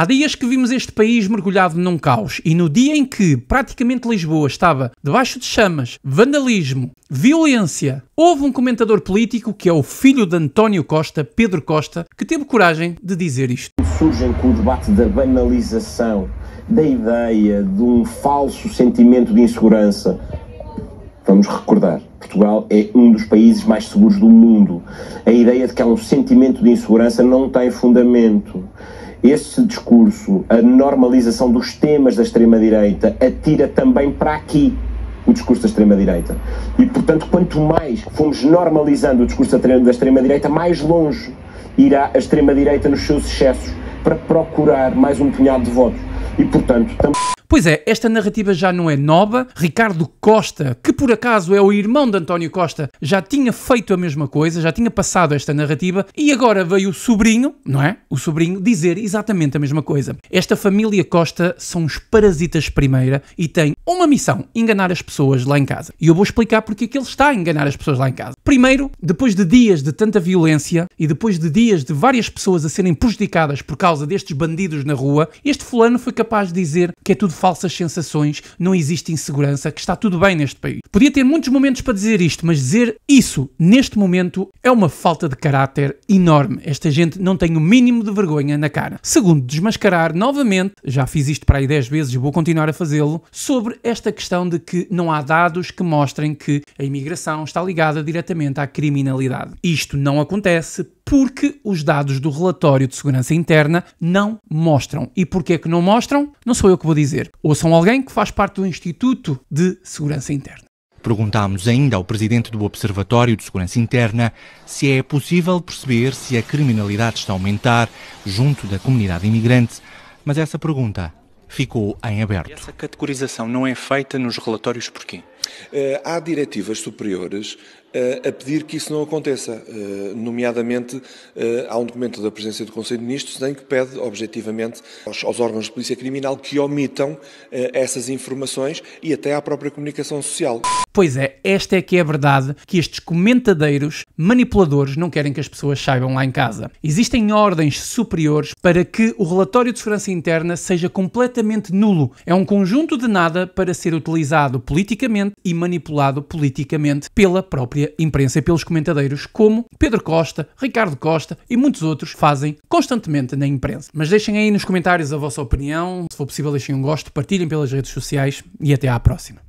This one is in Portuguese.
Há dias que vimos este país mergulhado num caos e no dia em que praticamente Lisboa estava debaixo de chamas, vandalismo, violência, houve um comentador político que é o filho de António Costa, Pedro Costa, que teve coragem de dizer isto. Surgem com o debate da banalização da ideia de um falso sentimento de insegurança. Vamos recordar, Portugal é um dos países mais seguros do mundo. A ideia de que há um sentimento de insegurança não tem fundamento esse discurso, a normalização dos temas da extrema-direita, atira também para aqui o discurso da extrema-direita. E, portanto, quanto mais fomos normalizando o discurso da extrema-direita, mais longe irá a extrema-direita nos seus excessos para procurar mais um punhado de votos. E, portanto, também. Pois é, esta narrativa já não é nova. Ricardo Costa, que por acaso é o irmão de António Costa, já tinha feito a mesma coisa, já tinha passado esta narrativa e agora veio o sobrinho, não é? O sobrinho dizer exatamente a mesma coisa. Esta família Costa são os parasitas primeira e tem uma missão: enganar as pessoas lá em casa. E eu vou explicar porque é que ele está a enganar as pessoas lá em casa. Primeiro, depois de dias de tanta violência e depois de dias de várias pessoas a serem prejudicadas por causa destes bandidos na rua, este fulano foi capaz de dizer que é tudo falsas sensações, não existe insegurança, que está tudo bem neste país. Podia ter muitos momentos para dizer isto, mas dizer isso neste momento é uma falta de caráter enorme. Esta gente não tem o mínimo de vergonha na cara. Segundo, desmascarar novamente, já fiz isto para aí 10 vezes e vou continuar a fazê-lo, sobre esta questão de que não há dados que mostrem que a imigração está ligada diretamente à criminalidade. Isto não acontece porque os dados do relatório de segurança interna não mostram. E porquê que não mostram? Não sou eu que vou dizer. Ouçam alguém que faz parte do Instituto de Segurança Interna. Perguntámos ainda ao presidente do Observatório de Segurança Interna se é possível perceber se a criminalidade está a aumentar junto da comunidade imigrante, mas essa pergunta ficou em aberto. Essa categorização não é feita nos relatórios porquê? Eh, há diretivas superiores a pedir que isso não aconteça. Eh, nomeadamente, eh, há um documento da presença do Conselho de Ministros em que pede, objetivamente, aos, aos órgãos de polícia criminal que omitam eh, essas informações e até à própria comunicação social. Pois é, esta é que é a verdade que estes comentadeiros manipuladores não querem que as pessoas saibam lá em casa. Existem ordens superiores para que o relatório de segurança interna seja completamente nulo. É um conjunto de nada para ser utilizado politicamente e manipulado politicamente pela própria própria imprensa e pelos comentadeiros, como Pedro Costa, Ricardo Costa e muitos outros fazem constantemente na imprensa. Mas deixem aí nos comentários a vossa opinião, se for possível deixem um gosto, partilhem pelas redes sociais e até à próxima.